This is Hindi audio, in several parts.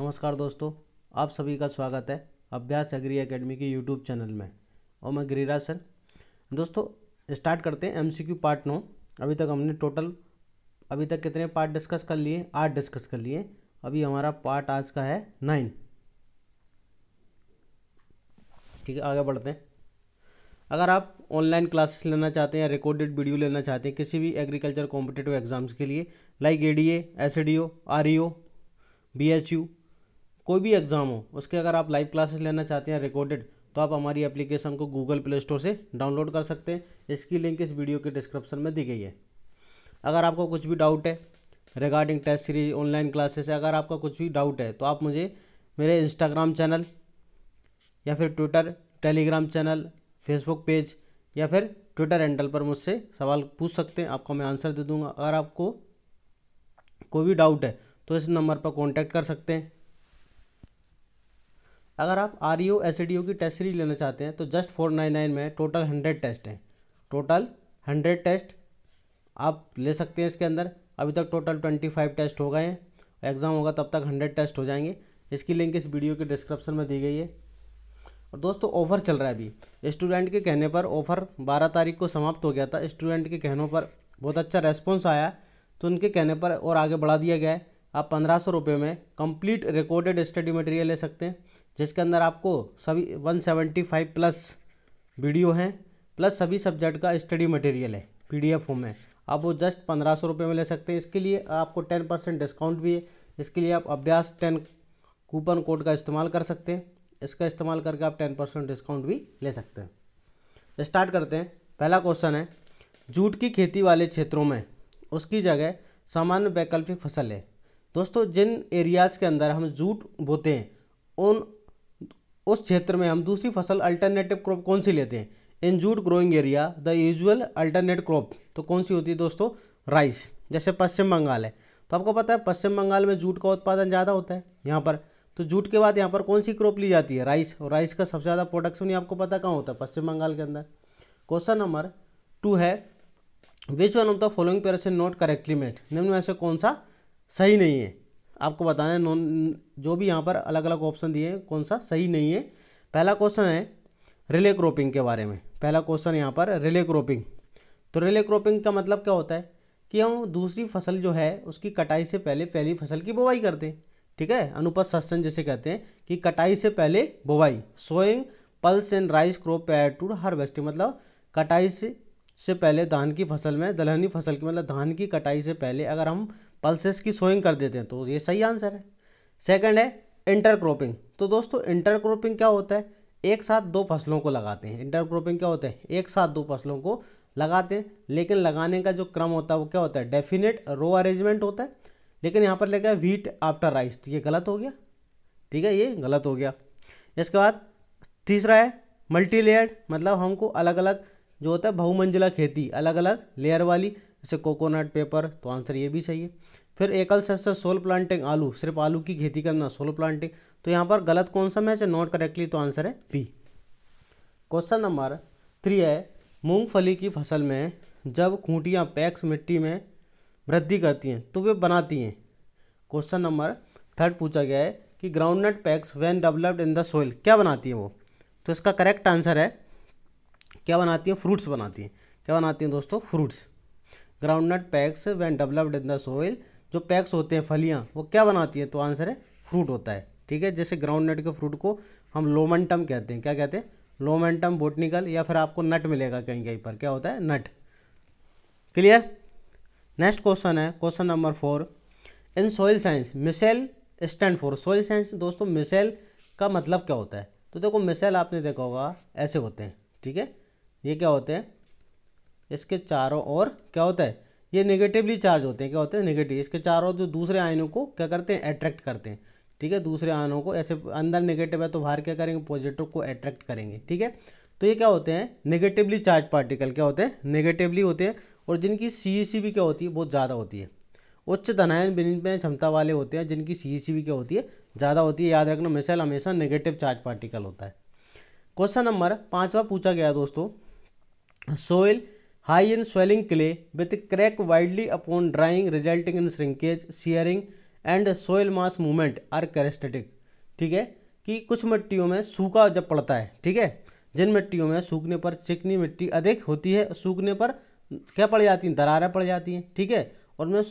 नमस्कार दोस्तों आप सभी का स्वागत है अभ्यास अग्री एकेडमी के यूट्यूब चैनल में और मैं गिरिराज सर दोस्तों स्टार्ट करते हैं एमसीक्यू पार्ट नौ अभी तक हमने टोटल अभी तक कितने पार्ट डिस्कस कर लिए आठ डिस्कस कर लिए अभी हमारा पार्ट आज का है नाइन ठीक है आगे बढ़ते हैं अगर आप ऑनलाइन क्लासेस लेना चाहते हैं या रिकॉर्डेड वीडियो लेना चाहते हैं किसी भी एग्रीकल्चर कॉम्पिटेटिव एग्जाम्स के लिए like A D A S D O R E O B H U कोई भी एग्ज़ाम हो उसके अगर आप लाइव क्लासेस लेना चाहते हैं रिकॉर्डेड तो आप हमारी एप्लीकेशन को गूगल प्ले स्टोर से डाउनलोड कर सकते हैं इसकी लिंक इस वीडियो के डिस्क्रिप्शन में दी गई है अगर आपको कुछ भी डाउट है regarding test series online classes अगर आपका कुछ भी डाउट है तो आप मुझे मेरे इंस्टाग्राम चैनल या फिर Twitter Telegram channel Facebook page या फिर ट्विटर हैंडल पर मुझसे सवाल पूछ सकते हैं आपको मैं आंसर दे दूंगा अगर आपको कोई भी डाउट है तो इस नंबर पर कॉन्टैक्ट कर सकते हैं अगर आप R E O S D O की टेस्ट सीरीज लेना चाहते हैं तो जस्ट फोर नाइन नाइन में टोटल हंड्रेड टेस्ट हैं टोटल हंड्रेड टेस्ट आप ले सकते हैं इसके अंदर अभी तक टोटल ट्वेंटी फाइव टेस्ट हो गए हैं एग्ज़ाम होगा तब तक हंड्रेड टेस्ट हो जाएंगे इसकी लिंक इस वीडियो के डिस्क्रिप्शन में दी गई है और दोस्तों ऑफ़र चल रहा है अभी स्टूडेंट के कहने पर ऑफ़र बारह तारीख को समाप्त हो गया था स्टूडेंट के कहनों पर बहुत अच्छा रेस्पॉन्स आया तो उनके कहने पर और आगे बढ़ा दिया गया है आप पंद्रह सौ रुपये में कंप्लीट रिकॉर्डेड स्टडी मटेरियल ले सकते हैं जिसके अंदर आपको सभी 175 प्लस वीडियो हैं प्लस सभी सब्जेक्ट का स्टडी मटेरियल है पीडीएफ फॉर्म में आप वो जस्ट पंद्रह सौ रुपये में ले सकते हैं इसके लिए आपको टेन परसेंट डिस्काउंट भी है इसके लिए आप अभ्यास टेन कूपन कोड का इस्तेमाल कर सकते हैं इसका इस्तेमाल करके आप टेन परसेंट डिस्काउंट भी ले सकते हैं स्टार्ट करते हैं पहला क्वेश्चन है जूट की खेती वाले क्षेत्रों में उसकी जगह सामान्य वैकल्पिक फसल है दोस्तों जिन एरियाज़ के अंदर हम जूट बोते हैं उन उस क्षेत्र में हम दूसरी फसल अल्टरनेटिव क्रॉप कौन सी लेते हैं in jute growing area the usual alternate crop तो कौन सी होती है दोस्तों राइस जैसे पश्चिम बंगाल है तो आपको पता है पश्चिम बंगाल में जूट का उत्पादन ज़्यादा होता है यहाँ पर तो जूट के बाद यहाँ पर कौन सी क्रॉप ली जाती है राइस और राइस का सबसे ज़्यादा प्रोडक्शन आपको पता कहाँ होता है पश्चिम बंगाल के अंदर क्वेश्चन नंबर टू है which one of the following pairs not correctly matched निम्न में से कौन सा सही नहीं है आपको बताना है नॉन जो भी यहाँ पर अलग अलग ऑप्शन दिए हैं कौन सा सही नहीं है पहला क्वेश्चन है रिले क्रॉपिंग के बारे में पहला क्वेश्चन यहाँ पर रिले क्रॉपिंग तो रिले क्रॉपिंग का मतलब क्या होता है कि हम दूसरी फसल जो है उसकी कटाई से पहले पहली फसल की बुवाई करते हैं ठीक है अनुपत सस्तन जैसे कहते हैं कि कटाई से पहले बुवाई sowing pulse and rice crop pair to harvesting मतलब कटाई से से पहले धान की फसल में दलहनी फसल की मतलब धान की कटाई से पहले अगर हम पल्सेस की सोइंग कर देते हैं तो ये सही आंसर है सेकंड है इंटरक्रॉपिंग तो दोस्तों इंटरक्रॉपिंग क्या होता है एक साथ दो फसलों को लगाते हैं इंटरक्रॉपिंग क्या होता है एक साथ दो फसलों को लगाते हैं लेकिन लगाने का जो क्रम होता है वो क्या होता है डेफिनेट रो अरेंजमेंट होता है लेकिन यहाँ पर लगा व्हीट आफ्टर राइस तो ये गलत हो गया ठीक है ये गलत हो गया इसके बाद तीसरा है मल्टी लेयर्ड मतलब हमको अलग अलग जो होता है बहुमंजिला खेती अलग अलग लेयर वाली जैसे कोकोनट पेपर तो आंसर ये भी सही है फिर एकल शस्त्र सोल प्लांटिंग आलू सिर्फ आलू की खेती करना सोल प्लांटिंग तो यहाँ पर गलत कौन सा मैच है नॉट करेक्टली तो आंसर है बी क्वेश्चन नंबर थ्री है मूंगफली की फसल में जब खूंटियाँ पैक्स मिट्टी में वृद्धि करती हैं तो वे बनाती हैं क्वेश्चन नंबर थर्ड पूछा गया है कि groundnut pegs when developed in the soil क्या बनाती है वो तो इसका करेक्ट आंसर है क्या बनाती हैं फ्रूट्स बनाती हैं क्या बनाती हैं दोस्तों fruits groundnut pegs when developed in the soil जो पैक्स होते हैं फलियाँ वो क्या बनाती हैं तो आंसर है फ्रूट होता है ठीक है जैसे ग्राउंडनट के फ्रूट को हम लोमेंटम कहते हैं क्या कहते हैं लोमेंटम बोटनिकल या फिर आपको नट मिलेगा कहीं कहीं पर क्या होता है नट क्लियर नेक्स्ट क्वेश्चन है question number four in soil science micelle stand for soil science दोस्तों मिसेल का मतलब क्या होता है तो देखो मिसेल आपने देखा होगा ऐसे होते हैं ठीक है ये क्या होते हैं इसके चारों ओर क्या होता है ये नेगेटिवली चार्ज होते हैं क्या होते हैं नेगेटिव इसके चारों जो दूसरे आयनों को क्या करते हैं अट्रैक्ट करते हैं ठीक है दूसरे आयनों को ऐसे अंदर नेगेटिव है तो बाहर क्या करेंगे पॉजिटिव को अट्रैक्ट करेंगे ठीक है तो ये क्या होते हैं नेगेटिवली चार्ज पार्टिकल क्या होते हैं नेगेटिवली होते हैं और जिनकी सी सी e भी क्या होती है बहुत ज़्यादा होती है उच्च धनायन विनिमय क्षमता वाले होते हैं जिनकी सी सी e भी क्या होती है ज़्यादा होती है याद रखना मिसाइल हमेशा नेगेटिव चार्ज पार्टिकल होता है क्वेश्चन नंबर पाँचवा पूछा गया दोस्तों soil high in swelling clay with crack widely upon drying resulting in shrinkage shearing and soil mass movement are characteristic ठीक है कि कुछ मिट्टियों में सूखा जब पड़ता है ठीक है जिन मिट्टियों में सूखने पर चिकनी मिट्टी अधिक होती है सूखने पर क्या पड़ जाती हैं दरारें पड़ जाती हैं ठीक है और उनमें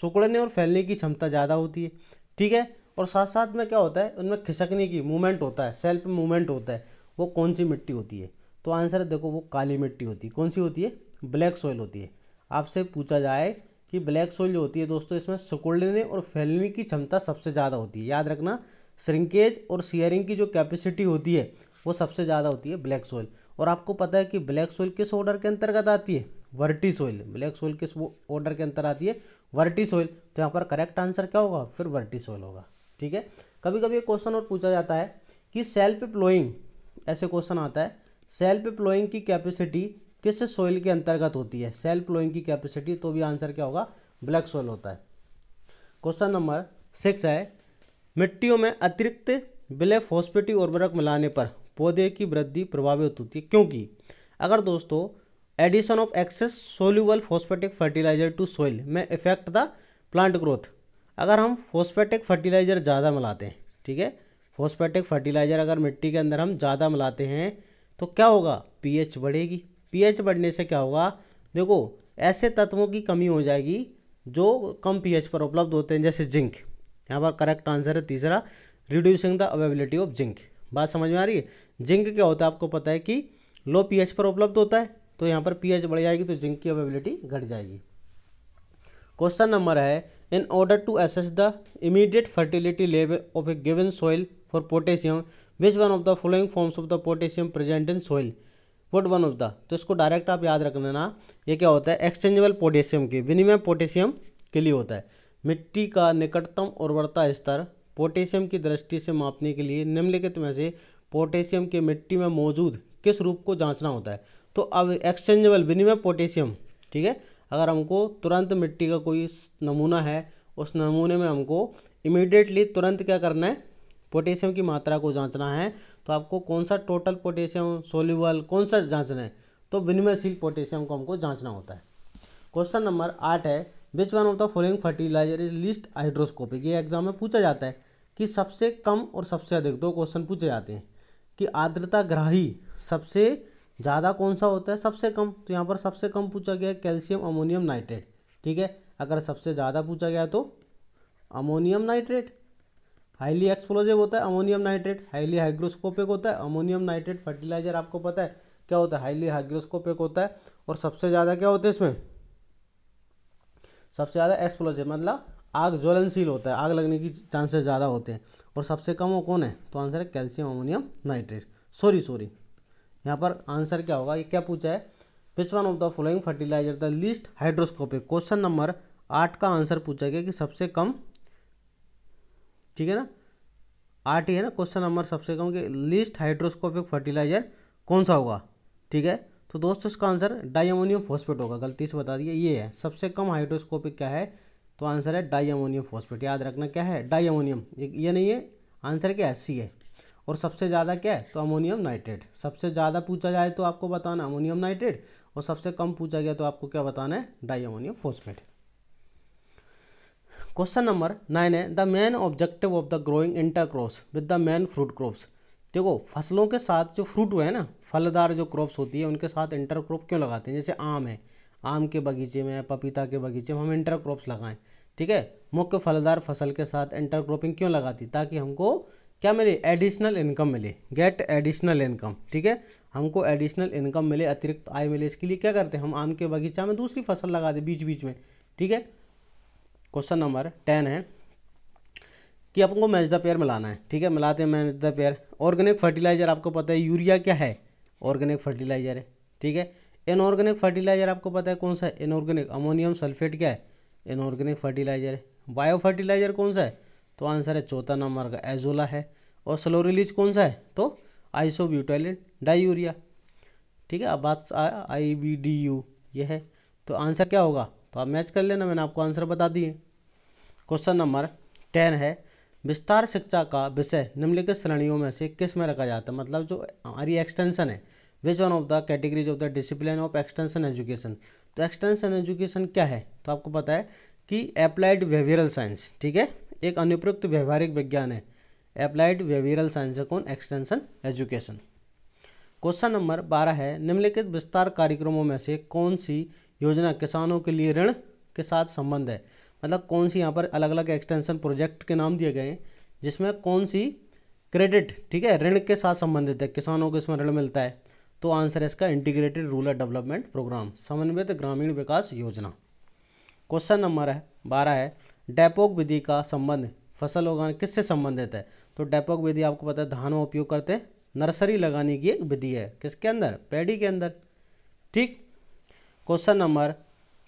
सुकड़ने और फैलने की क्षमता ज़्यादा होती है ठीक है और साथ साथ में क्या होता है उनमें खिसकने की मूवमेंट होता है सेल्फ मूवमेंट होता है वो कौन सी मिट्टी होती है तो आंसर है देखो वो काली मिट्टी होती है कौन सी होती है ब्लैक सॉइल होती है आपसे पूछा जाए कि ब्लैक सॉइल जो होती है दोस्तों इसमें सिकुड़ने और फैलने की क्षमता सबसे ज़्यादा होती है याद रखना श्रिंकेज और सियरिंग की जो कैपेसिटी होती है वो सबसे ज़्यादा होती है ब्लैक सॉइल और आपको पता है कि ब्लैक सॉइल किस ऑर्डर के अंतर्गत आती है वर्टी सॉइल ब्लैक सॉइल किस ऑर्डर के अंतर आती है वर्टी सॉइल तो यहाँ पर करेक्ट आंसर क्या होगा फिर वर्टी सॉइल होगा ठीक है कभी कभी एक क्वेश्चन और पूछा जाता है कि सेल्फ प्लोइंग ऐसे क्वेश्चन आता है सेल्फ प्लोइंग की कैपेसिटी किस सोइल के अंतर्गत होती है सेल्फ फ्लोइंग की कैपेसिटी तो भी आंसर क्या होगा ब्लैक सोइल होता है क्वेश्चन नंबर सिक्स है मिट्टियों में अतिरिक्त बिले फॉस्फेटिक उर्वरक मिलाने पर पौधे की वृद्धि प्रभावित होती है क्योंकि अगर दोस्तों addition of excess soluble phosphatic fertiliser to soil में इफेक्ट द प्लांट ग्रोथ अगर हम फॉस्फेटिक फर्टिलाइजर ज़्यादा मिलाते हैं ठीक है फॉस्फेटिक फर्टिलाइजर अगर मिट्टी के अंदर हम ज़्यादा मिलाते हैं तो क्या होगा पीएच बढ़ेगी पीएच बढ़ने से क्या होगा देखो ऐसे तत्वों की कमी हो जाएगी जो कम पीएच पर उपलब्ध होते हैं जैसे जिंक यहाँ पर करेक्ट आंसर है तीसरा reducing the availability of zinc बात समझ में आ रही है जिंक क्या होता है आपको पता है कि लो पीएच पर उपलब्ध होता है तो यहाँ पर पीएच बढ़ जाएगी तो जिंक की अवेबिलिटी घट जाएगी क्वेश्चन नंबर है in order to assess the immediate fertility level of a given soil for potassium which one of the following forms of the potassium present in soil what one of the तो इसको डायरेक्ट आप याद रख लेना ये क्या होता है एक्सचेंजेबल पोटेशियम के विनिमय पोटेशियम के लिए होता है मिट्टी का निकटतम उर्वरता स्तर पोटेशियम की दृष्टि से मापने के लिए निम्नलिखित में से पोटेशियम के मिट्टी में मौजूद किस रूप को जांचना होता है तो अब एक्सचेंजेबल विनिमय पोटेशियम ठीक है अगर हमको तुरंत मिट्टी का कोई नमूना है उस नमूने में हमको इमीडिएटली तुरंत क्या करना है पोटेशियम की मात्रा को जांचना है तो आपको कौन सा टोटल पोटेशियम सोल्यूबल कौन सा जांचना है तो विनिमयशील पोटेशियम को हमको जांचना होता है क्वेश्चन नंबर आठ है which one of the following fertiliser is least hydroscopic ये एग्जाम में पूछा जाता है कि सबसे कम और सबसे अधिक दो क्वेश्चन पूछे जाते हैं कि आर्द्रता ग्राही सबसे ज़्यादा कौन सा होता है सबसे कम तो यहाँ पर सबसे कम पूछा गया है कैल्शियम अमोनियम नाइट्रेट ठीक है अगर सबसे ज़्यादा पूछा गया तो अमोनियम नाइट्रेट हाईली एक्सप्लोजिव होता है अमोनियम नाइट्रेट हाईली हाइग्रोस्कोपिक होता है अमोनियम नाइट्रेट फर्टिलाइजर आपको पता है क्या होता है हाईली हाइग्रोस्कोपिक होता है और सबसे ज़्यादा क्या होता है इसमें सबसे ज़्यादा एक्सप्लोजिव मतलब आग ज्वलनशील होता है आग लगने की चांसेस ज़्यादा होते हैं और सबसे कम वो कौन है तो आंसर है calcium ammonium nitrate sorry sorry यहाँ पर आंसर क्या होगा ये क्या पूछा है which one of the following fertilizer the least hygroscopic question number आठ का आंसर पूछा गया कि सबसे कम ठीक है ना आठ ही है ना क्वेश्चन नंबर सबसे कम कि लिस्ट हाइड्रोस्कोपिक फर्टिलाइजर कौन सा होगा ठीक है तो दोस्तों इसका आंसर डाइमोनियम फॉस्फेट होगा गलती से बता दिए ये है सबसे कम हाइड्रोस्कोपिक क्या है तो आंसर है डाइमोनियम फॉस्फेट याद रखना क्या है डाइमोनियम ये नहीं है आंसर क्या है सी है और सबसे ज़्यादा क्या है तो अमोनियम नाइट्रेट सबसे ज़्यादा पूछा जाए तो आपको बताना अमोनियम नाइट्रेट और सबसे कम पूछा गया तो आपको क्या बताना है di phosphate question number nine है the main objective of the growing intercrops with the main fruit crops देखो फसलों के साथ जो फ्रूट हुए हैं ना फलदार जो क्रॉप्स होती है उनके साथ इंटरक्रॉप क्यों लगाते हैं जैसे आम है आम के बगीचे में पपीता के बगीचे में हम इंटरक्रॉप्स लगाएं ठीक है मुख्य फलदार फसल के साथ इंटरक्रॉपिंग क्यों लगाती ताकि हमको क्या मिले एडिशनल इनकम मिले गेट एडिशनल इनकम ठीक है हमको एडिशनल इनकम मिले अतिरिक्त आय मिले इसके लिए क्या करते हैं हम आम के बगीचा में दूसरी फसल लगा दें बीच बीच में ठीक है क्वेश्चन नंबर टेन है कि आपको मैच द पेयर मिलाना है ठीक है मिलाते हैं match the pair organic fertilizer आपको पता है यूरिया क्या है ऑर्गेनिक फर्टिलाइजर है ठीक है इनऑर्गेनिक फर्टिलाइजर आपको पता है कौन सा है इनऑर्गेनिक अमोनियम सल्फेट क्या है इनऑर्गेनिक फर्टिलाइजर है बायो फर्टिलाइजर कौन सा है तो आंसर है चौथा नंबर का एजोला है और स्लोरिलीज कौन सा है तो डाई यूरिया ठीक है अब बात आई बी डी यू ये है तो आंसर क्या होगा तो आप मैच कर लेना मैंने आपको आंसर बता दिए क्वेश्चन नंबर टेन है विस्तार शिक्षा का विषय निम्नलिखित श्रेणियों में से किस में रखा जाता है मतलब जो हमारी एक्सटेंशन है which one of the categories of the discipline of extension education तो एक्सटेंशन एजुकेशन क्या है तो आपको पता है कि अप्लाइड बिहेवियरल साइंस ठीक है एक अनुप्रयुक्त व्यवहारिक विज्ञान है अप्लाइड बिहेवियरल साइंस है कौन एक्सटेंशन एजुकेशन क्वेश्चन नंबर बारह है निम्नलिखित विस्तार कार्यक्रमों में से कौन सी योजना किसानों के लिए ऋण के साथ संबंध है मतलब कौन सी यहाँ पर अलग अलग एक्सटेंशन प्रोजेक्ट के नाम दिए गए हैं जिसमें कौन सी क्रेडिट ठीक है ऋण के साथ संबंधित है किसानों को इसमें ऋण मिलता है तो आंसर है इसका इंटीग्रेटेड रूरल डेवलपमेंट प्रोग्राम समन्वित ग्रामीण विकास योजना क्वेश्चन नंबर है बारह है डेपोक विधि का संबंध फसल उगाने किससे संबंधित है तो डेपोक विधि आपको पता है धान में उपयोग करते हैं नर्सरी लगाने की एक विधि है किसके अंदर पैडी के अंदर ठीक क्वेश्चन नंबर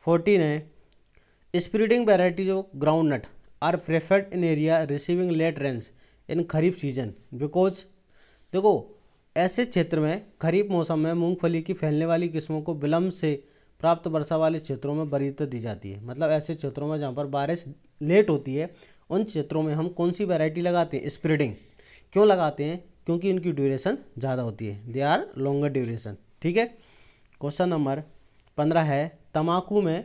फोर्टीन है spreading varieties of ground nut are preferred in area receiving late rains in kharif season because देखो ऐसे क्षेत्र में खरीफ मौसम में मूंगफली की फैलने वाली किस्मों को विलम्ब से प्राप्त वर्षा वाले क्षेत्रों में बरीत दी जाती है मतलब ऐसे क्षेत्रों में जहाँ पर बारिश लेट होती है उन क्षेत्रों में हम कौन सी वेराइटी लगाते हैं स्प्रीडिंग क्यों लगाते हैं क्योंकि इनकी ड्यूरेशन ज़्यादा होती है दे आर लॉन्गर ड्यूरेशन ठीक है क्वेश्चन नंबर पंद्रह है तमाकू में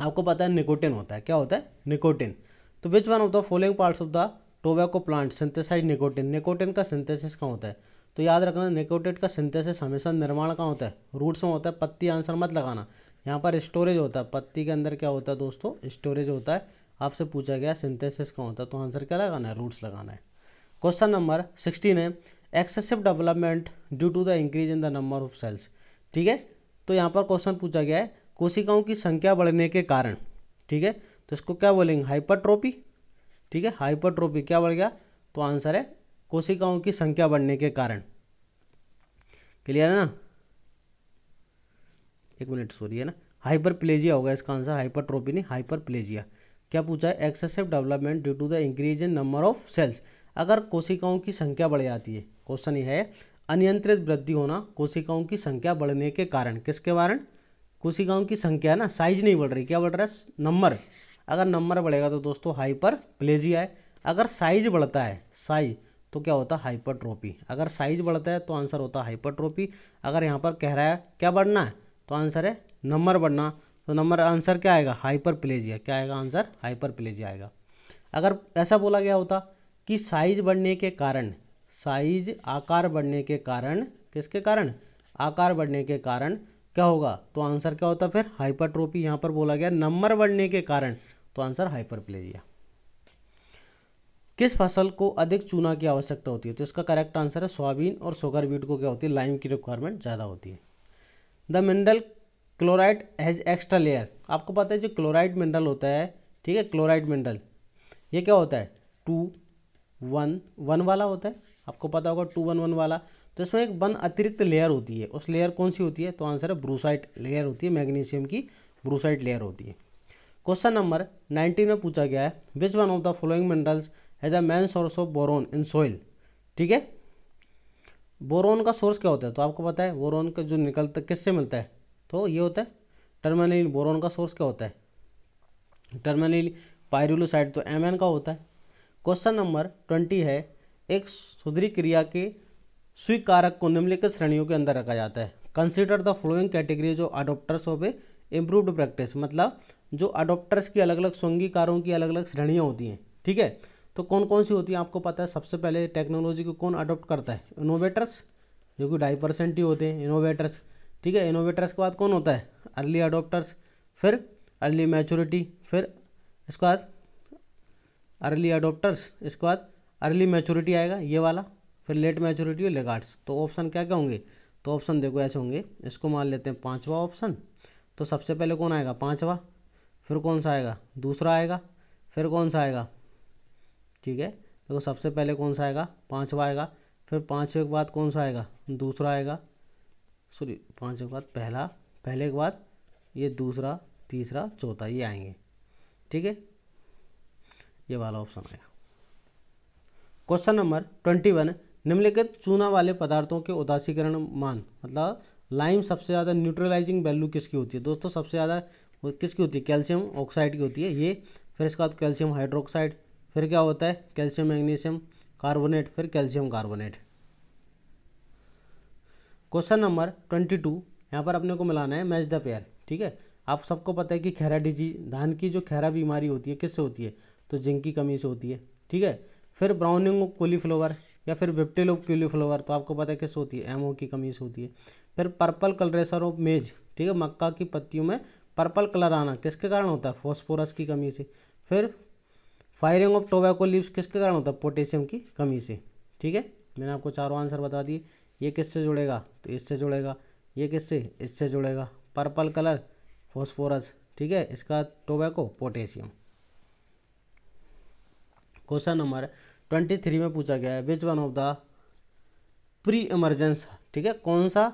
आपको पता है निकोटिन होता है क्या होता है निकोटिन तो which one of the following parts of the tobacco plant synthesize nicotine nicotine का सिंथेसिस कहाँ होता है तो याद रखना निकोटेट का सिंथेसिस हमेशा निर्माण कहाँ होता है रूट्स में होता है पत्ती आंसर मत लगाना यहाँ पर स्टोरेज होता है पत्ती के अंदर क्या होता है दोस्तों स्टोरेज होता है आपसे पूछा गया सिंथेसिस कहाँ होता है तो आंसर क्या लगाना है रूट्स लगाना है क्वेश्चन नंबर सिक्सटीन है excessive development due to the increase in the number of cells ठीक है तो यहाँ पर क्वेश्चन पूछा गया है कोशिकाओं की संख्या बढ़ने के कारण ठीक है तो इसको क्या बोलेंगे हाइपरट्रोपी ठीक है हाइपरट्रोपी क्या बढ़ गया तो आंसर है कोशिकाओं की संख्या बढ़ने के कारण क्लियर है ना एक मिनट सॉरी है ना हाइपरप्लेजिया होगा इसका आंसर हाइपरट्रोपी नहीं हाइपरप्लेजिया क्या पूछा है excessive development due to the increase in number of cells अगर कोशिकाओं की संख्या बढ़ जाती है क्वेश्चन ये है अनियंत्रित वृद्धि होना कोशिकाओं की संख्या बढ़ने के कारण किसके कारण कोशिकाओं की संख्या ना साइज नहीं बढ़ रही क्या बढ़ रहा है नंबर अगर नंबर बढ़ेगा तो दोस्तों हाइपर प्लेजिया है अगर साइज बढ़ता है साइज तो क्या होता है हाइपरट्रोपी अगर साइज बढ़ता है तो आंसर होता है हाइपरट्रोपी अगर यहाँ पर कह रहा है क्या बढ़ना है तो आंसर है नंबर बढ़ना तो नंबर आंसर क्या आएगा हाइपर प्लेजिया क्या आएगा आंसर हाइपर प्लेजिया आएगा अगर ऐसा बोला गया होता कि साइज बढ़ने के कारण साइज आकार बढ़ने के कारण किसके कारण आकार बढ़ने के कारण क्या होगा तो आंसर क्या होता फिर हाइपरट्रोपी यहाँ पर बोला गया नंबर बढ़ने के कारण तो आंसर हाइपरप्लेजिया किस फसल को अधिक चूना की आवश्यकता होती है तो इसका करेक्ट आंसर है सोयाबीन और सोगर बीट को क्या होती है लाइम की रिक्वायरमेंट ज़्यादा होती है the mineral chloride has extra layer आपको पता है जो क्लोराइड मिनरल होता है ठीक है क्लोराइड मिनरल ये क्या होता है टू वन वन वाला होता है आपको पता होगा टू वन वन वाला तो इसमें एक वन अतिरिक्त लेयर होती है उस लेयर कौन सी होती है तो आंसर है ब्रूसाइट लेयर होती है मैग्नीशियम की ब्रूसाइट लेयर होती है क्वेश्चन नंबर नाइनटीन में पूछा गया है which one of the following minerals has a main source of boron in soil ठीक है बोरोन का सोर्स क्या होता है तो आपको पता है बोरोन का जो निकलता किससे मिलता है तो ये होता है टर्मलिन बोरोन का सोर्स क्या होता है टर्मलिन पायरुलोसाइड तो एम का होता है क्वेश्चन नंबर ट्वेंटी है एक सुधरी क्रिया के स्वीकारक को निम्नलिखित श्रेणियों के अंदर रखा जाता है कंसिडर द फॉलोइंग कैटेगरी जो adopters of a improved practice मतलब जो अडोप्टर्स की अलग अलग संगीकारों की अलग अलग श्रेणियाँ होती हैं ठीक है तो कौन कौन सी होती हैं आपको पता है सबसे पहले टेक्नोलॉजी को कौन अडोप्ट करता है इनोवेटर्स जो कि ढाई परसेंट ही होते हैं इनोवेटर्स ठीक है इनोवेटर्स के बाद कौन होता है अर्ली अडोप्टर्स फिर अर्ली मैचोरिटी फिर इसके बाद अर्ली अडोप्टर्स इसके बाद अर्ली मैच्योरिटी आएगा ये वाला फिर लेट मैच्योरिटी और लेगार्ड्स तो ऑप्शन क्या क्या होंगे तो ऑप्शन देखो ऐसे होंगे इसको मान लेते हैं पाँचवा ऑप्शन तो सबसे पहले कौन आएगा पाँचवा फिर कौन सा आएगा दूसरा आएगा फिर कौन सा आएगा ठीक है देखो सबसे पहले कौन सा आएगा पाँचवा आएगा फिर पाँचवें के बाद कौन सा आएगा दूसरा आएगा सॉरी पाँचवें के बाद पहला पहले के बाद ये दूसरा तीसरा चौथा ये आएंगे ठीक है ये वाला ऑप्शन आएगा क्वेश्चन नंबर ट्वेंटी वन निम्नलिखित चूना वाले पदार्थों के उदासीकरण मान मतलब लाइम सबसे ज़्यादा न्यूट्रलाइजिंग वैल्यू किसकी होती है दोस्तों सबसे ज़्यादा किसकी होती है कैल्शियम ऑक्साइड की होती है ये फिर इसके बाद कैल्शियम हाइड्रोक्साइड फिर क्या होता है कैल्शियम मैग्नीशियम कार्बोनेट फिर calcium carbonate question number twenty two यहाँ पर अपने को मिलाना है मैच द पेयर ठीक है आप सबको पता है कि खैरा डिजीज धान की जो खैरा बीमारी होती है किससे होती है तो जिंक की कमी से होती है ठीक है फिर ब्राउनिंग कोलीफ्लोवर या फिर विप्टेलो कोलीफ्लोवर तो आपको पता है किस होती है एमओ की कमी से होती है फिर पर्पल कलरेसर ऑफ मेज ठीक है मक्का की पत्तियों में पर्पल कलर आना किसके कारण होता है फॉस्फोरस की कमी से फिर फायरिंग ऑफ टोबैको लीव्स किसके कारण होता है पोटेशियम की कमी से ठीक है मैंने आपको चारों आंसर बता दिए ये किससे जुड़ेगा तो इससे जुड़ेगा ये किससे इससे जुड़ेगा पर्पल कलर फॉस्फोरस ठीक है इसका tobacco potassium question number twenty three में पूछा गया है which one of the pre emergence ठीक है कौन सा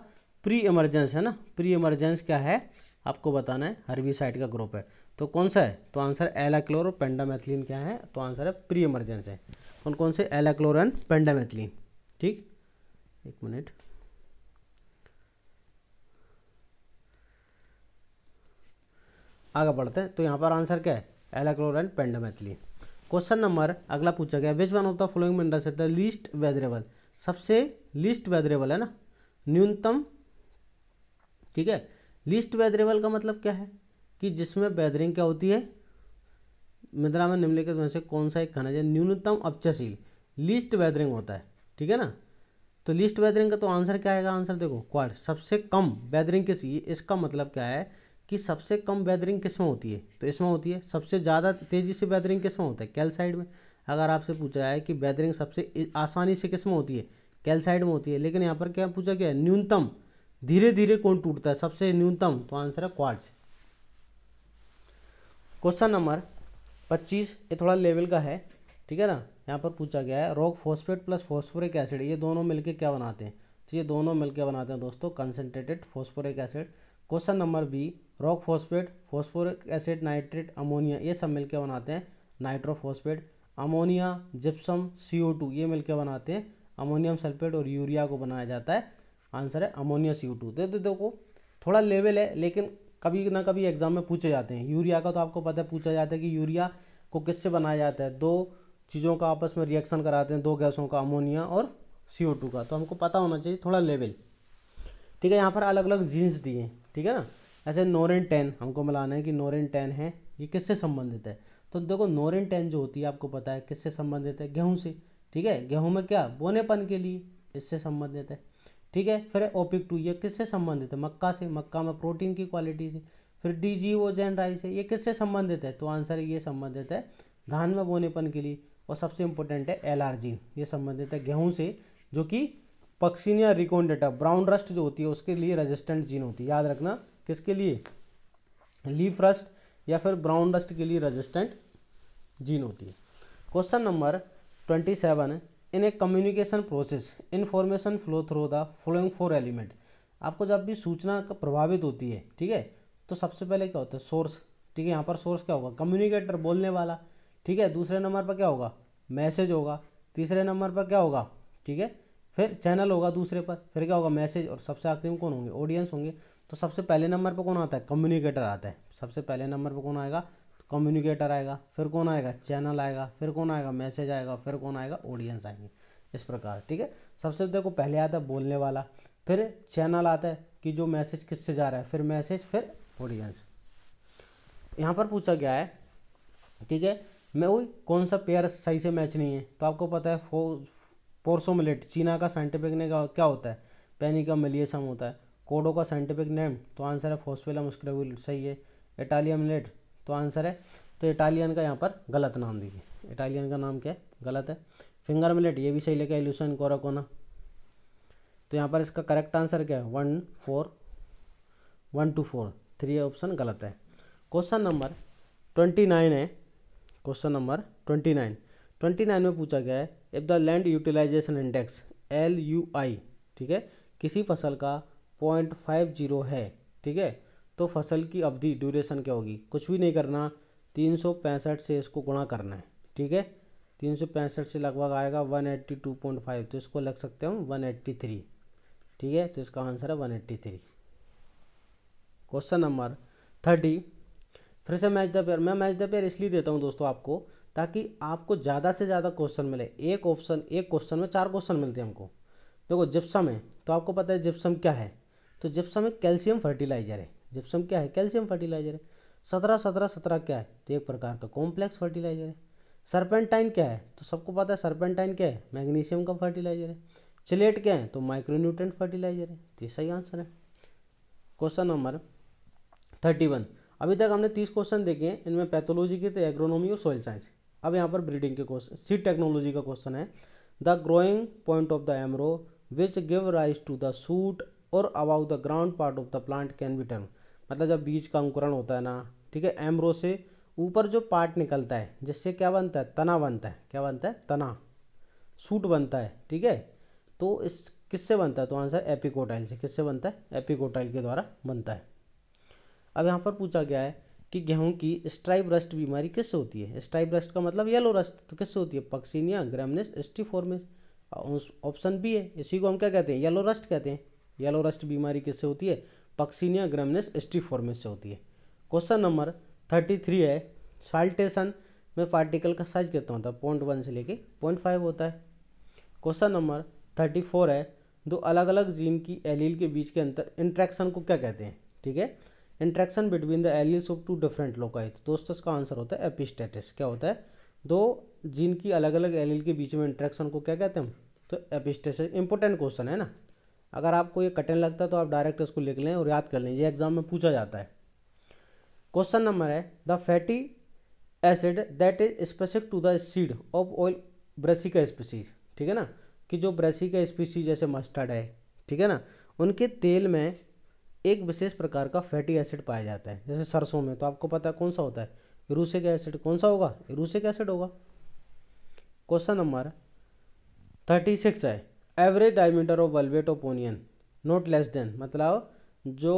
प्री इमरजेंस है ना प्री इमरजेंस क्या है आपको बताना है हरवी साइड का ग्रुप है तो कौन सा है तो आंसर एलाक्लोर और पेंडामेथिलीन क्या है तो आंसर है प्री इमरजेंस है कौन कौन से एलाक्लोर एंड पेंडामेथिलीन ठीक एक मिनट आगे बढ़ते हैं तो यहाँ पर आंसर क्या है alachlor and pendimethalin question number अगला पूछा गया which one of the following minerals the least weatherable सबसे लीस्ट वेदरेबल है ना न्यूनतम ठीक है लीस्ट वेदरेबल का मतलब क्या है कि जिसमें वेदरिंग क्या होती है मृदा में निम्नलिखित में से कौन सा एक खाना चाहिए न्यूनतम अपचशील लीस्ट वेदरिंग होता है ठीक है ना तो लीस्ट वेदरिंग का तो आंसर क्या आएगा आंसर देखो क्वार सबसे कम वेदरिंग किस इसका मतलब क्या है कि सबसे कम वेदरिंग किस में होती है तो इसमें होती है सबसे ज़्यादा तेज़ी से वेदरिंग किस में होता है कैलसाइड में अगर आपसे पूछा जाए कि वेदरिंग सबसे आसानी से किस में होती है कैलसाइड में होती है लेकिन यहाँ पर क्या पूछा गया न्यूनतम धीरे धीरे कौन टूटता है सबसे न्यूनतम तो आंसर है क्वार्ट्स क्वेश्चन नंबर पच्चीस ये थोड़ा लेवल का है ठीक है ना यहाँ पर पूछा गया है rock phosphate plus phosphoric acid ये दोनों मिलके क्या बनाते हैं तो ये दोनों मिलके बनाते हैं दोस्तों concentrated phosphoric acid question number B rock phosphate phosphoric acid nitrate ammonia ये सब मिलकर बनाते हैं nitrophosphate ammonia gypsum C O two ये मिलकर बनाते हैं अमोनियम सल्फेट और यूरिया को बनाया जाता है आंसर है अमोनिया सी ओ टू तो देखो थोड़ा लेवल है लेकिन कभी ना कभी एग्जाम में पूछे जाते हैं यूरिया का तो आपको पता है पूछा जाता है कि यूरिया को किससे बनाया जाता है दो चीज़ों का आपस में रिएक्शन कराते हैं दो गैसों का अमोनिया और सी ओ टू का तो हमको पता होना चाहिए थोड़ा लेवल ठीक है यहाँ पर अलग अलग जीन्स दिए ठीक है ना ऐसे नोरेन टेन हमको मिलाना है कि नोरेन टेन है ये किससे संबंधित है तो देखो नोरेन टेन जो होती है आपको पता है किससे संबंधित है गेहूँ से ठीक है गेहूँ में क्या बोनेपन के लिए इससे संबंधित है ठीक है फिर ओपिक टू ये किससे संबंधित है मक्का से मक्का में प्रोटीन की क्वालिटी से फिर डी जी ओ जैन राइस है ये किससे संबंधित है तो आंसर ये संबंधित है धान में बोनेपन के लिए और सबसे इम्पोर्टेंट है एल आर ये संबंधित है गेहूँ से जो कि पक्सिनिया रिकोंडेटा ब्राउन रस्ट जो होती है उसके लिए रेजिस्टेंट जीन होती है याद रखना किसके लिए लीफ रस्ट या फिर ब्राउन रस्ट के लिए रेजिस्टेंट जीन होती है question number twenty seven in a communication process information flow through the following four element आपको जब भी सूचना प्रभावित होती है ठीक है तो सबसे पहले क्या होता है सोर्स ठीक है यहाँ पर सोर्स क्या होगा कम्युनिकेटर बोलने वाला ठीक है दूसरे नंबर पर क्या होगा मैसेज होगा तीसरे नंबर पर क्या होगा ठीक है फिर चैनल होगा दूसरे पर फिर क्या होगा मैसेज और सबसे आखिरी में कौन होंगे ऑडियंस होंगे तो सबसे पहले नंबर पर कौन आता है कम्युनिकेटर आता है सबसे पहले नंबर पर कौन आएगा कम्युनिकेटर आएगा फिर कौन आएगा चैनल आएगा फिर कौन आएगा मैसेज आएगा फिर कौन आएगा ऑडियंस आएंगे इस प्रकार ठीक है सबसे देखो पहले आता है बोलने वाला फिर चैनल आता है कि जो मैसेज किससे जा रहा है फिर मैसेज फिर ऑडियंस यहाँ पर पूछा गया है ठीक है मैं वही कौन सा पेयर सही से मैच नहीं है तो आपको पता है फो पोर्सोमिलेट चीना का साइंटिफिक नेम क्या होता है का मिलियसम होता है कोडो का साइंटिफिक नेम तो आंसर है फोस्फेला मुस्क्रविल सही है इटालियन मिलेट तो आंसर है तो इटालियन का यहाँ पर गलत नाम दीजिए इटालियन का नाम क्या है गलत है फिंगर मिलेट ये भी सही लिखा है एल्यूशन कोराकोना तो यहाँ पर इसका करेक्ट आंसर क्या है one four one two four three option गलत है क्वेश्चन नंबर ट्वेंटी नाइन है question number twenty nine twenty nine में पूछा गया है if the land utilization index L U I ठीक है किसी फसल का पॉइंट फाइव जीरो है ठीक है तो फसल की अवधि ड्यूरेशन क्या होगी कुछ भी नहीं करना तीन सौ पैंसठ से इसको गुणा करना है ठीक है तीन सौ पैंसठ से लगभग आएगा one eighty two point five तो इसको लग सकते हम वन एट्टी थ्री ठीक है तो इसका आंसर है one eighty three question number thirty फिर से मैच द पेयर मैं मैच द पेयर इसलिए देता हूँ दोस्तों आपको ताकि आपको ज़्यादा से ज़्यादा क्वेश्चन मिले एक ऑप्शन एक क्वेश्चन में चार क्वेश्चन मिलते हैं हमको देखो जिप्सम है तो आपको पता है जिप्सम क्या है तो जिप्सम एक कैल्शियम फर्टिलाइजर है जिप्सम क्या है कैल्शियम फर्टिलाइजर है सत्रह सत्रह सत्रह क्या है तो एक प्रकार का कॉम्प्लेक्स फर्टिलाइजर है सरपेंटाइन क्या है तो सबको पता है सरपेंटाइन क्या है मैग्नीशियम का फर्टिलाइजर है चिलेट क्या है तो माइक्रोन्यूट्रेंट फर्टिलाइजर है तो ये सही आंसर है क्वेश्चन नंबर थर्टी वन अभी तक हमने तीस क्वेश्चन देखे हैं इनमें पैथोलॉजी के थे एग्रोनॉमी और सॉइल साइंस अब यहाँ पर ब्रीडिंग के क्वेश्चन सीड टेक्नोलॉजी का क्वेश्चन है the growing point of the embryo which give rise to the shoot और above the ground part of the plant can be term मतलब जब बीज का अंकुरण होता है ना ठीक है एमरो से ऊपर जो पार्ट निकलता है जिससे क्या बनता है तना बनता है क्या बनता है तना सूट बनता है ठीक है तो इस किससे बनता है तो आंसर एपिकोटाइल से किससे बनता है एपिकोटाइल के द्वारा बनता है अब यहाँ पर पूछा गया है कि गेहूं की स्ट्राइप रस्ट बीमारी किससे होती है स्ट्राइप रस्ट का मतलब येलो रस्ट तो किससे होती है पक्सीनिया ग्रामनेस एस्टिफॉर्मेस ऑप्शन बी है इसी को हम क्या कहते हैं येलो रस्ट कहते हैं येलो रस्ट बीमारी किससे होती है पक्सीनिया ग्रामनेस एस्टिफॉर्मेस से होती है क्वेश्चन नंबर थर्टी थ्री है साल्टेशन में पार्टिकल का साइज कितना होता है पॉइंट वन से लेके पॉइंट फाइव होता है क्वेश्चन नंबर थर्टी फोर है दो अलग अलग जीन की एलील के बीच के अंतर इंट्रैक्शन को क्या कहते हैं ठीक है interaction between the alleles of two different loci तो दोस्तों इसका आंसर होता है एपिस्टेटिस क्या होता है दो जीन की अलग अलग एलियल के बीच में इंट्रैक्शन को क्या कहते हैं तो एपिस्टेटिस इंपॉर्टेंट क्वेश्चन है ना अगर आपको ये कठिन लगता है तो आप डायरेक्ट इसको लिख लें और याद कर लें ये एग्जाम में पूछा जाता है क्वेश्चन नंबर है the fatty acid that is specific to the seed of oil brassica species ठीक है ना कि जो ब्रेसिका स्पीसीज जैसे मस्टर्ड है ठीक है ना उनके तेल में एक विशेष प्रकार का फैटी एसिड पाया जाता है जैसे सरसों में तो आपको पता है कौन सा होता है यूरूसिक एसिड कौन सा होगा यूरूसिक एसिड होगा क्वेश्चन नंबर थर्टी सिक्स है average diameter of velvet of onion not less than मतलब जो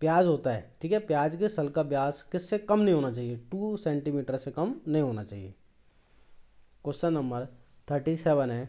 प्याज होता है ठीक है प्याज के सल का ब्यास किससे कम नहीं होना चाहिए टू सेंटीमीटर से कम नहीं होना चाहिए क्वेश्चन नंबर थर्टी सेवन है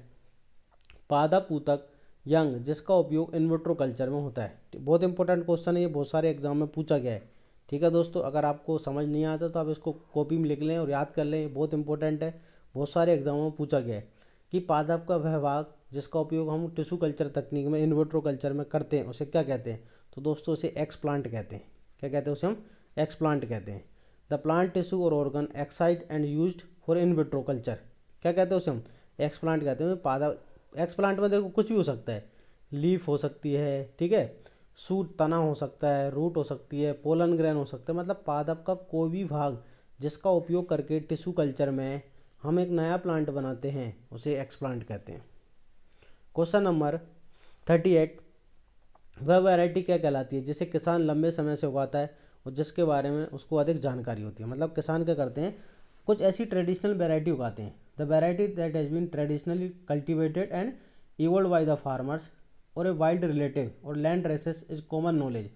पादा पूतक यंग जिसका उपयोग इन्वर्ट्रो कल्चर में होता है बहुत इंपॉर्टेंट क्वेश्चन है ये बहुत सारे एग्जाम में पूछा गया है ठीक है दोस्तों अगर आपको समझ नहीं आता तो आप इसको कॉपी में लिख लें और याद कर लें बहुत इंपॉर्टेंट है बहुत सारे एग्जामों में पूछा गया है कि पादप का वह भाग जिसका उपयोग हम टिशू कल्चर तकनीक में इन्वर्ट्रो कल्चर में करते हैं उसे क्या कहते हैं तो दोस्तों उसे एक्स प्लांट कहते हैं क्या कहते हैं उसे हम एक्स प्लांट कहते हैं the plant tissue or organ excised and use for in vitro culture क्या कहते हैं उसे हम एक्सप्लांट कहते हैं पादप एक्स प्लांट में देखो कुछ भी हो सकता है लीफ हो सकती है ठीक है सूट तना हो सकता है रूट हो सकती है पोलन ग्रहण हो सकता है मतलब पादप का कोई भी भाग जिसका उपयोग करके टिश्यू कल्चर में हम एक नया प्लांट बनाते हैं उसे एक्सप्लांट कहते हैं क्वेश्चन नंबर थर्टी एट वह वैरायटी क्या कहलाती है जिसे किसान लंबे समय से उगाता है और जिसके बारे में उसको अधिक जानकारी होती है मतलब किसान क्या करते हैं कुछ ऐसी ट्रेडिशनल वैरायटी उगाते हैं the variety that has been traditionally cultivated and evolved by the farmers और a wild relative or land races is common knowledge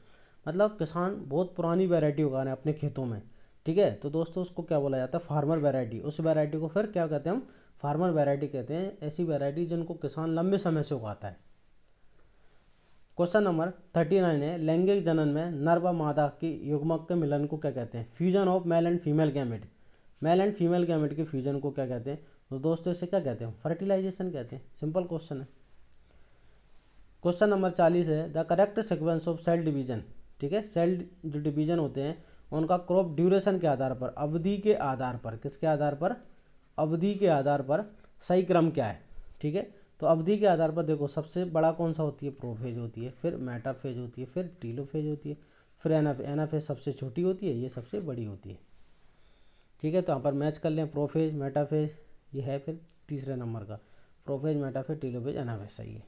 मतलब किसान बहुत पुरानी वेराइटी उगा रहे हैं अपने खेतों में ठीक है तो दोस्तों उसको क्या बोला जाता है फार्मर वेराइटी उस वेराइटी को फिर क्या कहते हैं हम फार्मर वेराइटी कहते हैं ऐसी वेराइटी जिनको किसान लंबे समय से उगाता है क्वेश्चन नंबर थर्टी नाइन है लैंगिक जनन में नर व मादा की युगमक के मिलन को क्या कहते हैं fusion of male and female gamete male and female gamete के फ्यूजन को क्या कहते हैं तो दोस्तों इसे क्या कहते हैं फर्टिलाइजेशन कहते हैं सिंपल क्वेश्चन है क्वेश्चन नंबर चालीस है the correct sequence of cell division ठीक है सेल जो डिवीजन होते हैं उनका क्रॉप ड्यूरेशन के आधार पर अवधि के आधार पर किसके आधार पर अवधि के आधार पर सही क्रम क्या है ठीक है तो अवधि के आधार पर देखो सबसे बड़ा कौन सा होती है प्रोफेज होती है फिर मेटाफेज होती है फिर टीलोफेज होती है फिर एनाफे एनाफेज सबसे छोटी होती है ये सबसे बड़ी होती है ठीक है तो यहाँ पर मैच कर लें प्रोफेज मेटाफेज ये है फिर तीसरे नंबर का प्रोफेज मेटाफेज टीलोफेज एनाफेज सही है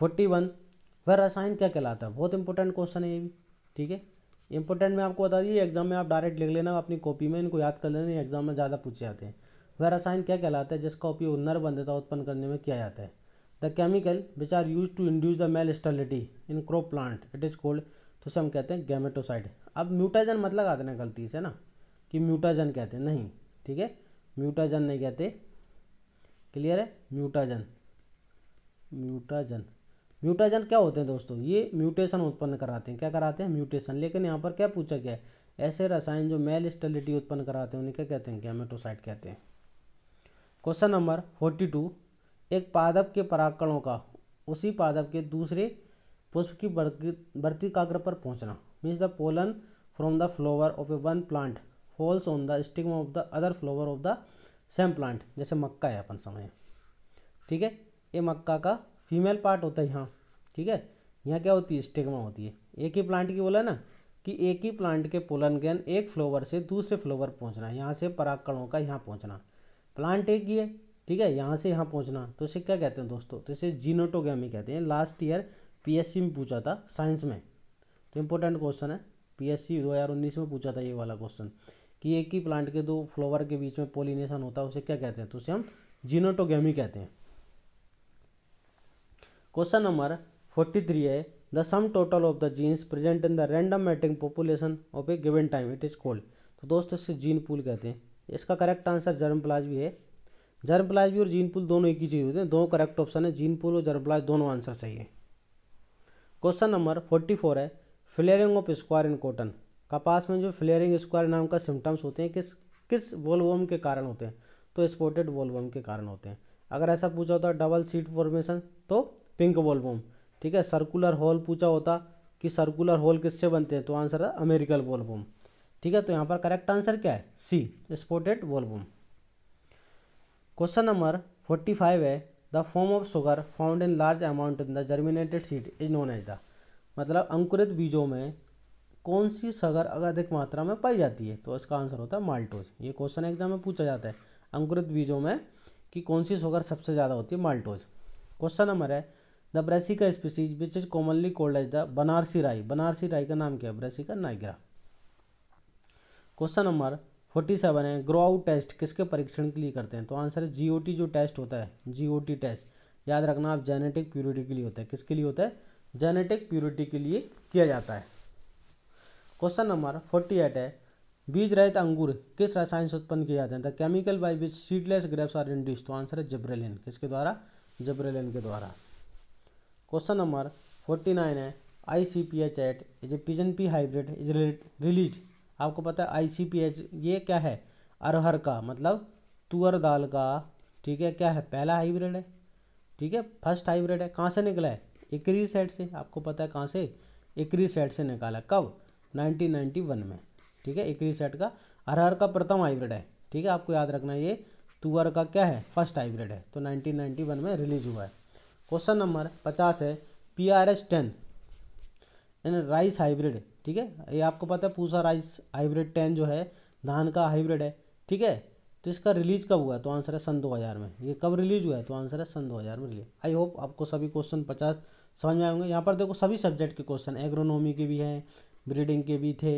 फोर्टी वन वह रसायन क्या कहलाता है बहुत इंपॉर्टेंट क्वेश्चन है ये भी ठीक है इंपॉर्टेंट मैं आपको बता दी एग्जाम में आप डायरेक्ट लिख लेना अपनी कॉपी में इनको याद कर लेना एग्जाम में ज़्यादा पूछे जाते हैं वह रसायन क्या कहलाता है जिसका उपयोग नर बंधता उत्पन्न करने में किया जाता है the chemical which are use to induce the male sterility in crop plant it is called तो उसे हम कहते हैं गैमेटोसाइड अब म्यूटाजन मत लगा देना गलती से ना कि म्यूटाजन कहते हैं नहीं ठीक है म्यूटाजन नहीं कहते क्लियर है म्यूटाजन म्यूटाजन म्यूटाजन क्या होते हैं दोस्तों ये म्यूटेशन उत्पन्न कराते हैं क्या कराते हैं म्यूटेशन लेकिन यहाँ पर क्या पूछा गया है ऐसे रसायन जो मेल स्टेलिटी उत्पन्न कराते हैं उन्हें क्या कहते हैं गैमेटोसाइट कहते हैं क्वेश्चन नंबर फोर्टी टू एक पादप के पराकणों का उसी पादप के दूसरे पुष्प की बढ़ती काग्र पर पहुंचना means the pollen from the flower of a one plant falls on the stigma of the other flower of the same plant जैसे मक्का है अपन समय ठीक है ये मक्का का फीमेल पार्ट होता है यहाँ ठीक है यहाँ क्या होती है स्टिग्मा होती है एक ही प्लांट की बोला ना कि एक ही प्लांट के पोलन गैन एक फ्लोवर से दूसरे फ्लोवर पहुँचना यहाँ से पराकड़ों का यहाँ पहुँचना प्लांट एक ही है ठीक है यहाँ से यहाँ पहुँचना तो इसे क्या कहते हैं दोस्तों तो इसे जीनोटोगी कहते हैं लास्ट ईयर सी में पूछा था साइंस में तो इम्पोर्टेंट क्वेश्चन है हज़ार उन्नीस में पूछा था ये वाला क्वेश्चन कि एक ही प्लांट के दो फ्लोवर के बीच में पोलिनेशन होता है उसे क्या कहते हैं तो उसे हम जीनोटोगेमी कहते हैं क्वेश्चन नंबर फोर्टी थ्री है the sum total of the genes present in the random mating population of a given time it is called तो दोस्तों इसे जीन पुल कहते हैं इसका करेक्ट आंसर जर्म प्लाज भी है जर्म प्लाज भी और जीन पुल दोनों एक ही चीज़ होते हैं दोनों करेक्ट ऑप्शन है जीन पुल और जर्म प्लाज दोनों आंसर सही है क्वेश्चन नंबर फोर्टी फोर है flaring of square in cotton कपास में जो फ्लेयरिंग स्क्वायर नाम का सिम्टम्स होते हैं किस किस वोलवम के कारण होते हैं तो स्पोर्टेड वोलवम के कारण होते हैं अगर ऐसा पूछा होता डबल सीट फॉर्मेशन तो पिंक वोलवम ठीक है सर्कुलर होल पूछा होता कि सर्कुलर होल किससे बनते हैं तो आंसर है अमेरिकल वोलवम ठीक है तो यहाँ पर करेक्ट आंसर क्या है C spotted bollworm question number forty five है the form of sugar found in large amount in the germinated seed is known as the मतलब अंकुरित बीजों में कौन सी सगर अधिक मात्रा में पाई जाती है तो इसका आंसर होता है माल्टोज ये क्वेश्चन एग्जाम में पूछा जाता है अंकुरित बीजों में कि कौन सी सगर सबसे ज़्यादा होती है माल्टोज क्वेश्चन नंबर है the brassica species which is commonly called as the Banarasi rai Banarasi rai का नाम क्या है brassica nigra question number forty seven है ग्रो आउट टेस्ट किसके परीक्षण के लिए करते हैं तो आंसर है जीओटी जो टेस्ट होता है जीओटी टेस्ट याद रखना आप जेनेटिक प्योरिटी के लिए होता है किसके लिए होता है जेनेटिक प्योरिटी के लिए किया जाता है क्वेश्चन नंबर फोर्टी एट है बीज रहित अंगूर किस रसायन से उत्पन्न किया जाता तो है the chemical by which seedless grapes are induce तो आंसर है जब्रेलिन किसके द्वारा जब्रेलिन के द्वारा क्वेश्चन नंबर फोर्टी नाइन है I C P H eight is a pigeon pea hybrid is release आपको पता है आई सी पी एच ये क्या है अरहर का मतलब तुअर दाल का ठीक है क्या है पहला हाइब्रिड है ठीक है फर्स्ट हाइब्रिड है कहाँ से निकला है एकरी सेट से आपको पता है कहाँ से एकरी सेट से निकाला कब 1991 में ठीक है इक्कीस सेट का अरहर का प्रथम हाइब्रिड है ठीक है आपको याद रखना ये तुअर का क्या है फर्स्ट हाइब्रिड है तो 1991 में रिलीज हुआ है क्वेश्चन नंबर 50 है P R S ten in rice hybrid ठीक है ये आपको पता है पूसा राइस हाइब्रिड टेन जो है धान का हाइब्रिड है ठीक है तो इसका रिलीज कब तो हुआ है तो आंसर है सन 2000 में ये कब रिलीज हुआ है तो आंसर है सन 2000 में रिलीज आई होप आपको सभी क्वेश्चन पचास समझ में आएंगे यहाँ पर देखो सभी सब्जेक्ट के क्वेश्चन एग्रोनॉमी के भी हैं ब्रीडिंग के भी थे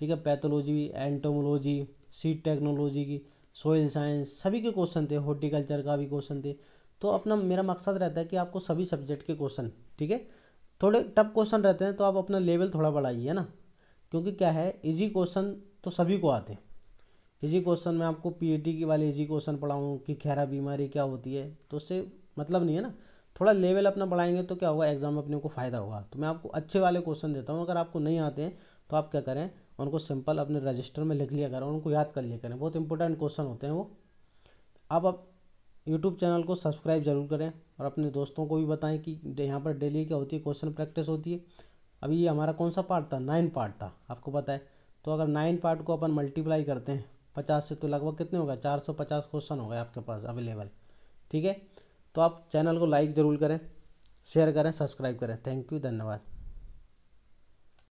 ठीक है पैथोलॉजी एंटोमोलॉजी सीड टेक्नोलॉजी की सोयल साइंस सभी के क्वेश्चन थे हॉर्टिकल्चर का भी क्वेश्चन थे तो अपना मेरा मकसद रहता है कि आपको सभी सब्जेक्ट के क्वेश्चन ठीक है थोड़े टफ क्वेश्चन रहते हैं तो आप अपना लेवल थोड़ा बढ़ाइए ना क्योंकि क्या है इजी क्वेश्चन तो सभी को आते हैं इजी क्वेश्चन में आपको पीएटी e के वाले इजी क्वेश्चन पढ़ाऊँ कि खैरा बीमारी क्या होती है तो उससे मतलब नहीं है ना थोड़ा लेवल अपना बढ़ाएंगे तो क्या होगा एग्जाम में अपने को फ़ायदा होगा तो मैं आपको अच्छे वाले क्वेश्चन देता हूँ अगर आपको नहीं आते हैं तो आप क्या करें उनको सिंपल अपने रजिस्टर में लिख लिया करें उनको याद कर लिया करें बहुत इंपॉर्टेंट क्वेश्चन होते हैं वो आप अब यूट्यूब चैनल को सब्सक्राइब जरूर करें और अपने दोस्तों को भी बताएं कि यहाँ पर डेली क्या होती है क्वेश्चन प्रैक्टिस होती है अभी ये हमारा कौन सा पार्ट था नाइन पार्ट था आपको पता है तो अगर नाइन पार्ट को अपन मल्टीप्लाई करते हैं पचास से तो लगभग कितने हो गए चार सौ पचास क्वेश्चन हो गए आपके पास अवेलेबल ठीक है तो आप चैनल को लाइक ज़रूर करें शेयर करें सब्सक्राइब करें थैंक यू धन्यवाद